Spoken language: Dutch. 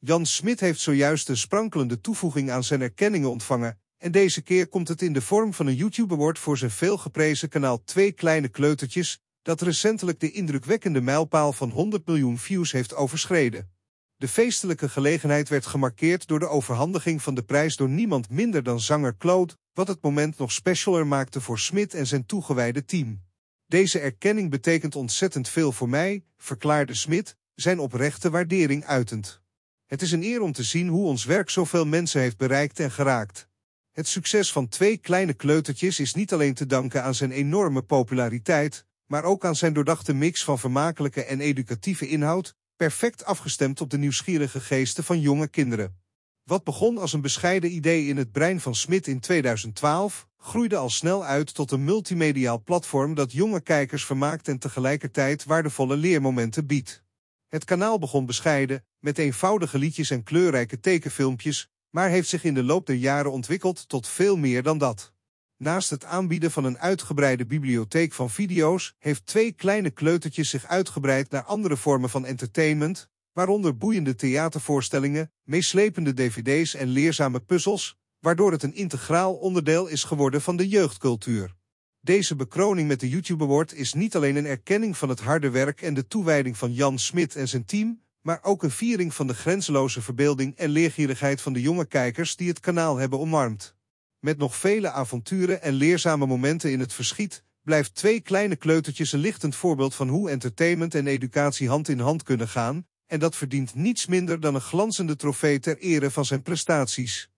Jan Smit heeft zojuist een sprankelende toevoeging aan zijn erkenningen ontvangen. En deze keer komt het in de vorm van een YouTube-award voor zijn veelgeprezen kanaal Twee Kleine Kleutertjes, dat recentelijk de indrukwekkende mijlpaal van 100 miljoen views heeft overschreden. De feestelijke gelegenheid werd gemarkeerd door de overhandiging van de prijs door niemand minder dan zanger Claude, wat het moment nog specialer maakte voor Smit en zijn toegewijde team. Deze erkenning betekent ontzettend veel voor mij, verklaarde Smit, zijn oprechte waardering uitend. Het is een eer om te zien hoe ons werk zoveel mensen heeft bereikt en geraakt. Het succes van twee kleine kleutertjes is niet alleen te danken aan zijn enorme populariteit, maar ook aan zijn doordachte mix van vermakelijke en educatieve inhoud, perfect afgestemd op de nieuwsgierige geesten van jonge kinderen. Wat begon als een bescheiden idee in het brein van Smit in 2012, groeide al snel uit tot een multimediaal platform dat jonge kijkers vermaakt en tegelijkertijd waardevolle leermomenten biedt. Het kanaal begon bescheiden, met eenvoudige liedjes en kleurrijke tekenfilmpjes, maar heeft zich in de loop der jaren ontwikkeld tot veel meer dan dat. Naast het aanbieden van een uitgebreide bibliotheek van video's heeft twee kleine kleutertjes zich uitgebreid naar andere vormen van entertainment, waaronder boeiende theatervoorstellingen, meeslepende dvd's en leerzame puzzels, waardoor het een integraal onderdeel is geworden van de jeugdcultuur. Deze bekroning met de YouTube Award is niet alleen een erkenning van het harde werk en de toewijding van Jan Smit en zijn team, maar ook een viering van de grenzeloze verbeelding en leergierigheid van de jonge kijkers die het kanaal hebben omarmd. Met nog vele avonturen en leerzame momenten in het verschiet, blijft twee kleine kleutertjes een lichtend voorbeeld van hoe entertainment en educatie hand in hand kunnen gaan, en dat verdient niets minder dan een glanzende trofee ter ere van zijn prestaties.